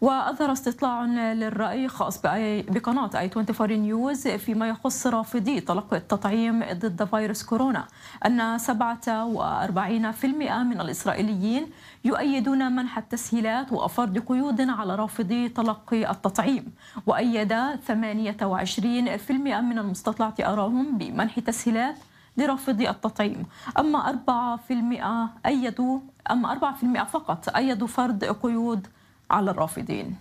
وأظهر استطلاع للرأي خاص بقناة اي 24 نيوز فيما يخص رافضي تلقي التطعيم ضد فيروس كورونا أن 47% من الإسرائيليين يؤيدون منح التسهيلات وفرض قيود على رافضي تلقي التطعيم وأيد 28% من المستطلع آراهم بمنح تسهيلات لرافضي التطعيم أما 4% أيدوا أما 4% فقط أيدوا فرض قيود على الرافضين